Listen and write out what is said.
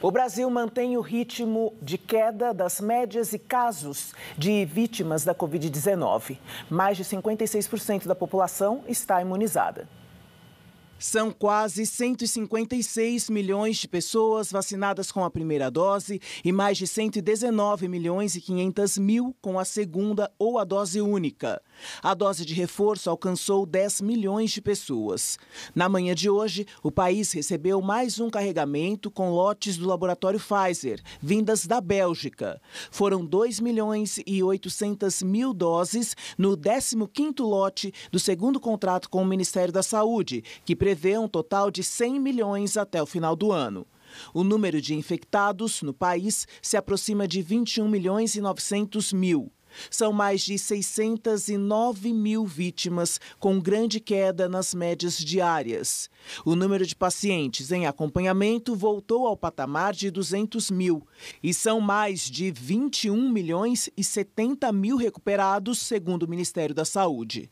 O Brasil mantém o ritmo de queda das médias e casos de vítimas da Covid-19. Mais de 56% da população está imunizada. São quase 156 milhões de pessoas vacinadas com a primeira dose e mais de 119 milhões e 500 mil com a segunda ou a dose única. A dose de reforço alcançou 10 milhões de pessoas. Na manhã de hoje, o país recebeu mais um carregamento com lotes do laboratório Pfizer, vindas da Bélgica. Foram 2 milhões e 800 mil doses no 15º lote do segundo contrato com o Ministério da Saúde, que prevê um total de 100 milhões até o final do ano. O número de infectados no país se aproxima de 21 milhões e 900 mil. São mais de 609 mil vítimas, com grande queda nas médias diárias. O número de pacientes em acompanhamento voltou ao patamar de 200 mil e são mais de 21 milhões e 70 mil recuperados, segundo o Ministério da Saúde.